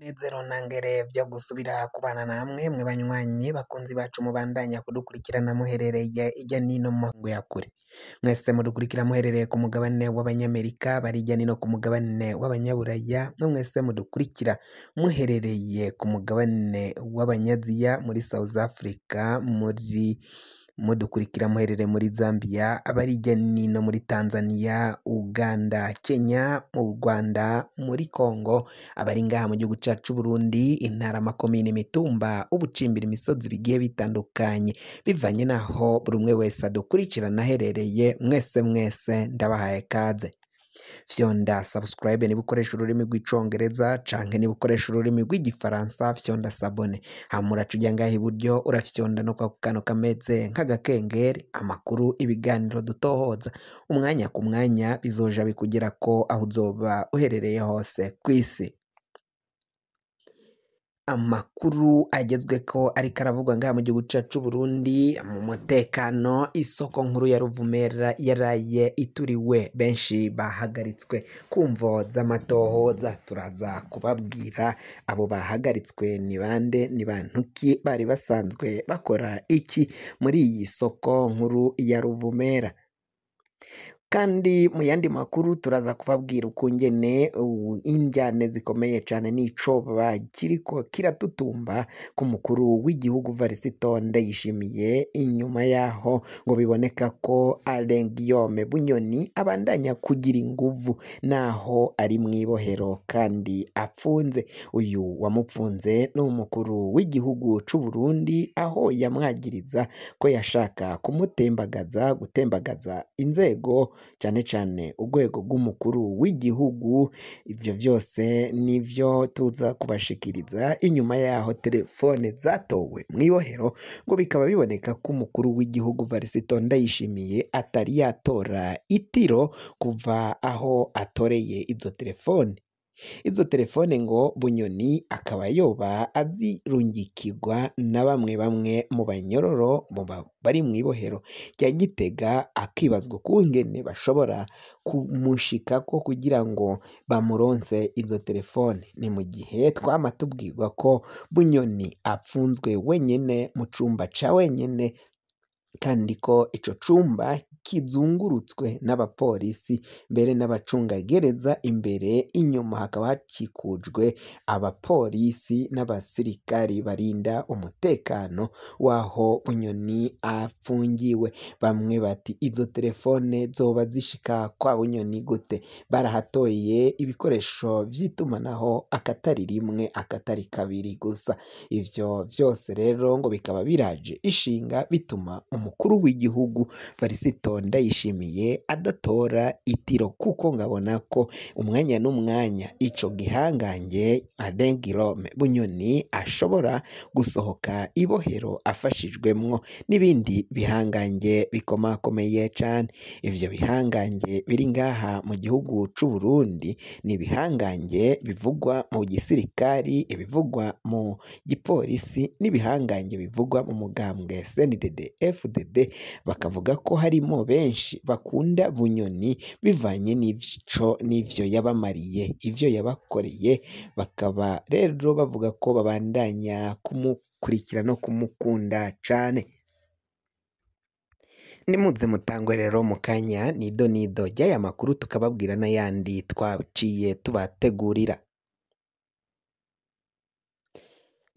Umunezero na ngere byo gusubira kubana namwe mwe banywanyi bakunzi bacu mubandanya kudukurikirana muherereye ijya n'ino mu mahungu ya kure mwese mudukurikira muherereye ku mugabane w'abanyamerika bari ijya n'ino ku mugabane w'abanyaburaya mwe mwese mudukurikira muherereye ku mugabane w'abanyaziya muri South Africa muri mudukurikira muherere muri Zambia, abari hirya muri Tanzania, Uganda, Kenya, mu Rwanda, muri Congo, abari ngaha mu gihugu cyacu Burundi, intara, amakomine, imitumba, ubucimbira imisozi bigiye bitandukanye, bivanye n'aho buri umwe wese adukurikirana aherereye, mwese mwese ndabahaye kaze. fyonda sabusikarayibe niba ukoresha ururimi rw'icyongereza canke niba ukoresha ururimi rw'igifaransa fyonda sabone hama uraca ngaha iburyo urafyonda no kwa kantu kameze nk'agakengeri amakuru ibiganiro dutohoza umwanya ku mwanya bizoja bikugerako aho uzoba uherereye hose ku isi amakuru agezweho ariko aravuga ngaha mu gihugu cyacu cy'u Burundi mu mutekano isoko nkuru ya Ruvumera yaraye ituriwe benshi bahagaritswe ku mvo z'amatohoza turaza kubabwira abo bahagaritswe ni bande ni bantu ki bari basanzwe bakora iki muri iyi soko nkuru ya Ruvumera kandi mu yandi makuru turaza kubabwira uko ngene injyane zikomeye cyane n'icoba kiriko kiratutumba ku mukuru w'igihugu varisito yishimiye inyuma yaho ngo biboneka ko Alain Bunyoni abandanya kugira inguvu naho ari mu ibohero kandi apfunze uyu wamupfunze ni umukuru w'igihugu cy'u Burundi aho yamwagiriza ko yashaka kumutembagaza gutembagaza inzego cyane cyane urwego rw'umukuru w'igihugu, ibyo byose nibyo tuza kubashikiriza inyuma y'aho telefone zatowe mu ibohero, ngo bikaba biboneka ko umukuru w'igihugu Varisito Ndayishimiye atari yatora itiro kuva aho atoreye izo telefone. Izo telefone ngo Bunyoni akaba yoba azirungikirwa na bamwe bamwe mu banyororo bari mu ibohero rya Gitega akibazwa ku ukungene bashobora kumushika ko kugira ngo bamuronse izo telefone ni mu gihe twama ko Bunyoni apfunzwe wenyine mu cumba ca wenyine kandi ko ico cumba kizungurutswe n'abapolisi mbere n'abacungagereza, imbere inyuma hakaba hakikujwe abapolisi n'abasirikari barinda umutekano w'aho Bunyoni afungiwe, bamwe bati izo telefone zoba zishika kwa Bunyoni gute? barahatoye ibikoresho by'itumanaho akatari rimwe, akatari kabiri gusa, ibyo byose rero ngo bikaba biraje ishinga bituma umukuru w'igihugu Varisito ifoto ndayishimiye adatora itiro kuko nkabona ko umwanya n'umwanya ico gihangange Adengilome Bunyoni ashobora gusohoka ibohero afashijwemo n'ibindi bihangange bikomakomeye cane ibyo bihangange biri ngaha mu gihugu cy'u c'Uburundi ni ibihangange bivugwa mu gisirikari ibivugwa mu gipolisi n'ibihangange bivugwa mu mugambwe CNDD FDD bakavuga ko harimo benshi bakunda Bunyoni bivanye n'ico n'ivyo yabamariye ibyo yabakoreye bakaba rero bavuga ko babandanya kumukurikira no kumukunda cane nimutse mutangwe rero mu kanya nido nido ry'aya makuru tukababwira n'ayandi twaciye tubategurira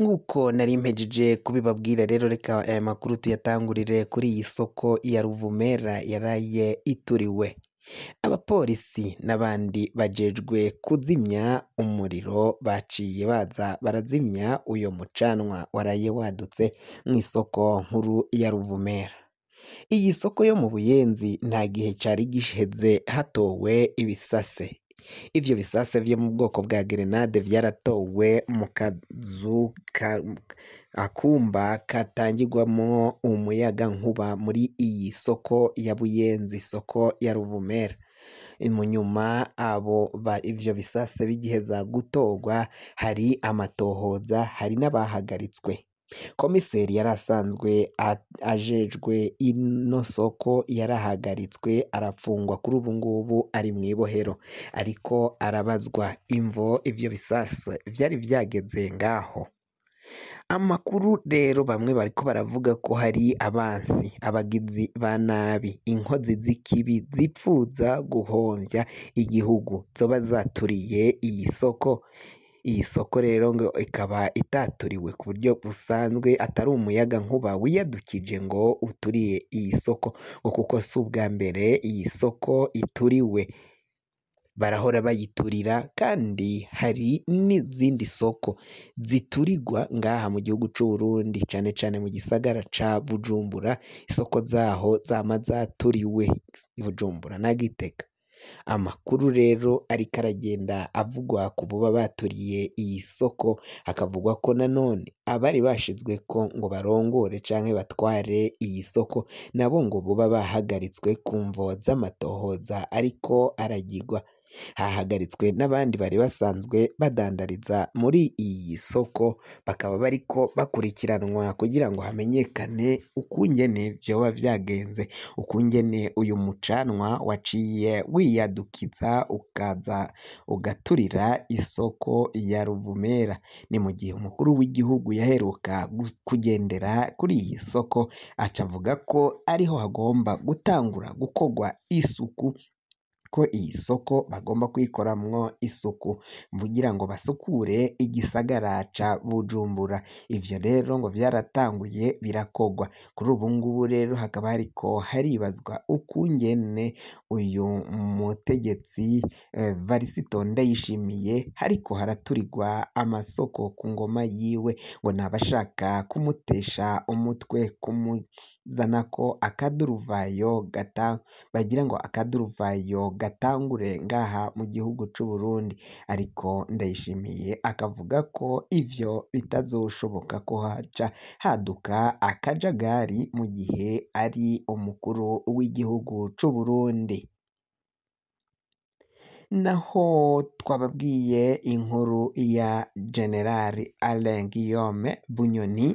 nk'uko nari mpejeje kubibabwira rero reka aya eh, makuru tuyatangurire kuri iyi soko ya ruvumera yaraye ituriwe abapolisi n'abandi bajejwe kuzimya umuriro baciye baza barazimya uyu mucanwa waraye wadutse mu isoko nkuru ya ruvumera iyi soko yo mu buyenzi nta gihe cyari giheze hatowe ibisase Ibyo bisase byo mu bwoko bwa gerenade byaratowe mu kazu akumba katangirwamo nkuba muri iyi soko ya Buyenzi (Isoko ya Ruvumera) munyuma ibyo bisasu bigiye gutorwa hari amatohoza hari n'abahagaritswe komiseri yari asanzwe ajejwe ino soko yarahagaritswe arafungwa kuri ubu ngubu ari mu ibohero ariko arabazwa imvo ibyo bisasu byari byageze ngaho amakuru rero bamwe bariko baravuga ko hari abansi abagizi ba nabi inkozi z'ikibi zipfuza guhomvya igihugu zoba zaturiye iyi soko Iyi soko rero ngo ikaba itaturiwe ku buryo busanzwe atari umuyaga nkuba wiyadukije ngo uturiye iyi soko ngo kuko si ubwa mbere iyi soko ituriwe, barahora bayiturira kandi hari n'izindi soko ziturigwa ngaha mu gihugu c'u Burundi cyane cane mu gisagara ca Bujumbura, isoko zaho zama zaturiwe Bujumbura na giteka Amakuru rero ariko aragenda avugwa ku buba baturiye iyi soko, hakavugwa ko nanone abari bashyizwe ko ngo barongore cyangwa batware iyi soko nabo ngo buba bahagaritswe ku mvo z'amatohoza ariko aragigwa hahagaritswe n'abandi bari basanzwe badandariza muri iyi soko bakaba bariko bakurikiranwa kugira ngo hamenyekane ukungene vyoba byagenze. ukungene uyu mucanwa waciye wiyadukiza ukaza ugaturira isoko ya Ruvumera ni mu gihe umukuru w'igihugu yaheruka kugendera kuri iyi soko aca avuga ko ariho hagomba gutangura gukogwa isuku ko iyi soko bagomba kuyikoramwo isuku kugira ngo basukure igisagara ca Bujumbura ivyo rero ngo vyaratanguye birakogwa kuri ubu ngubu rero hakaba hariko haribazwa ukungene uyu mutegetsi eh, Varisito Ndayishimiye hariko haraturigwa amasoko ku ngoma yiwe ngo ntabashaka kumutesha umutwe kumu zana ko akaduruvayo gata bagira ngo akaduruvayo gatangure ngaha mu gihugu cy'u Burundi ariko ndayishimiye akavuga ko ivyo bitazoshoboka ko haca haduka akajagari mu gihe ari umukuru w'igihugu cy'u Burundi naho twababwiye inkuru ya General Alain Guillaume Bunyoni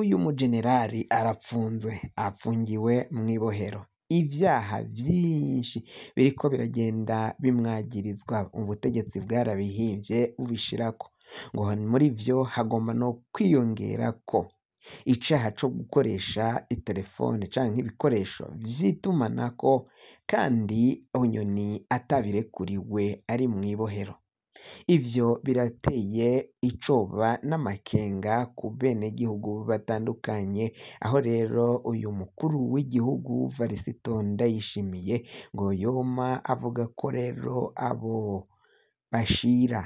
uyu mujenerali arapfunzwe apfungiwe mu ibohero ibyaha byinshi biriko biragenda bimwagirizwa ubutegetsi bwarabihimbye bubishirako ngo muri vyo hagomba no kwiyongera ko icyaha cyo gukoresha itelefone canke ibikoresho vy'itumanako kandi unyoni atabirekuriwe ari mu ibohero Ibyo birateye icoba n'amakenga ku benegihugu batandukanye, aho rero uyu mukuru w'igihugu Variston Ndayishimiye yoma avuga ko rero abo bashira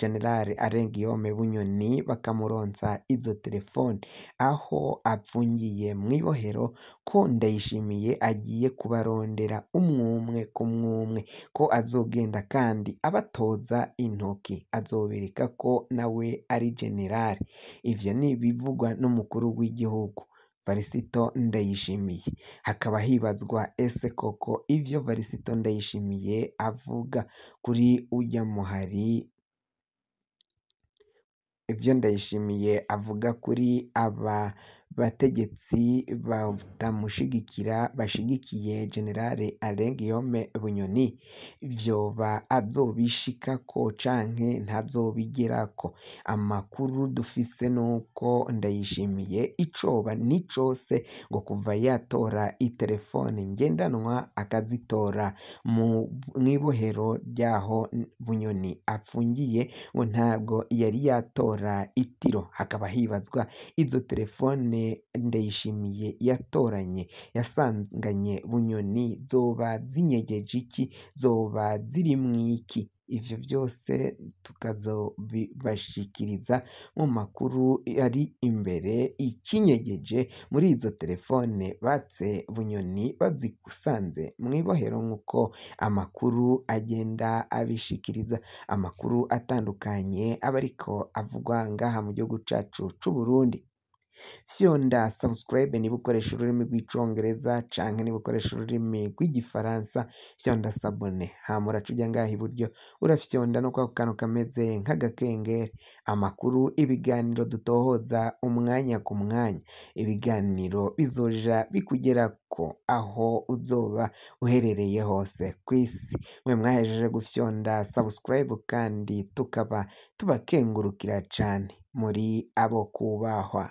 Jenerali Alain Guillaume Bunyoni bakamuronsa izo telefone aho apfungiye mu ibohero ko Ndayishimiye agiye kubarondera umwumwe ku mwumwe ko azogenda kandi abatoza intoki azobereka ko nawe ari jenerali ivyo ni ibivugwa n'umukuru w'igihugu Varisito Ndayishimiye hakaba hibazwa ese koko ivyo Varisito Ndayishimiye avuga kuri ujya muhari ibyo Ndayishimiye avuga kuri aba bategetsi batamushyigikira bashyigikiye Generale Alain Guillaume Bunyoni vyoba azobishikako canke ntazobigerako amakuru dufise nuko Ndayishimiye icoba n'icose ngo kuva yatora iterefone ngendanwa akazitora mw'ibohero ryaho Bunyoni afungiye ngo ntago yari yatora itiro hakaba hibazwa izo telefone Ndayishimiye yatoranye yasanganye Bunyoni zoba zinyegeje iki zoba ziri mu iki ibyo byose tukazobibashikiriza mu makuru ari imbere ikinyegeje muri izo telefone batse Bunyoni bazikusanze mu ibohero nk'uko amakuru agenda abishikiriza amakuru atandukanye aba ariko avugwa ngaha mu gihugu cacu c'Uburundi. fyonda subscribe niba ukoresha ururimi rw'icyongereza cyangwa niba ukoresha ururimi rw'igifaransa fyonda Sabune hama uraca ujya ngaha iburyo urafyonda no kwa kantu kameze nk'agakengeri amakuru ibiganiro dutohoza umwanya ku mwanya ibiganiro bizoja bikugera ko aho uzoba uherereye hose ku isi mwe mwahejeje gufyonda subscribe kandi tukaba tubakengurukira cyane muri abo kubahwa